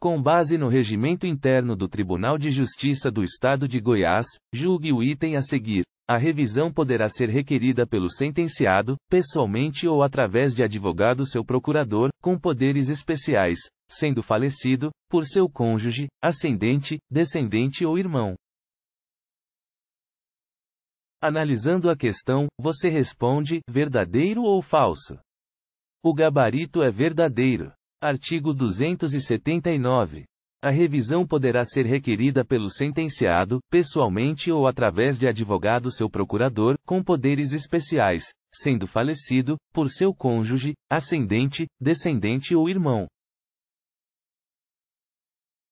com base no regimento interno do Tribunal de Justiça do Estado de Goiás, julgue o item a seguir. A revisão poderá ser requerida pelo sentenciado, pessoalmente ou através de advogado seu procurador, com poderes especiais, sendo falecido, por seu cônjuge, ascendente, descendente ou irmão. Analisando a questão, você responde: verdadeiro ou falso? O gabarito é verdadeiro. Artigo 279. A revisão poderá ser requerida pelo sentenciado, pessoalmente ou através de advogado seu procurador, com poderes especiais, sendo falecido, por seu cônjuge, ascendente, descendente ou irmão.